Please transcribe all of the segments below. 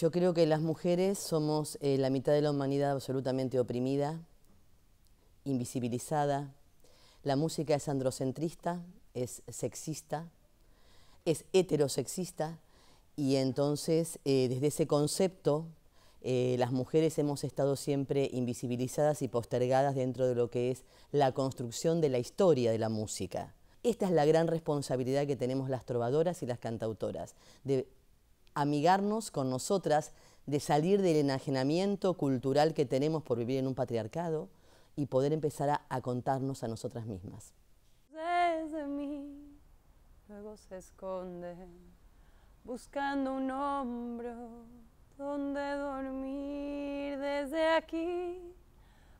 Yo creo que las mujeres somos eh, la mitad de la humanidad absolutamente oprimida, invisibilizada. La música es androcentrista, es sexista, es heterosexista y entonces eh, desde ese concepto eh, las mujeres hemos estado siempre invisibilizadas y postergadas dentro de lo que es la construcción de la historia de la música. Esta es la gran responsabilidad que tenemos las trovadoras y las cantautoras, amigarnos con nosotras, de salir del enajenamiento cultural que tenemos por vivir en un patriarcado y poder empezar a, contarnos a nosotras mismas. Desde mí, luego se esconde, buscando un hombro donde dormir. Desde aquí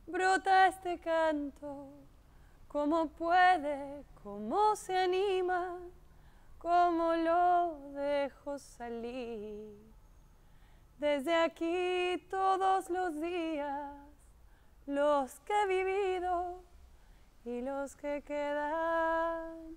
brota este canto, como puede, cómo se anima, cómo lo dejo salir. Desde aquí todos los días, los que he vivido y los que quedan.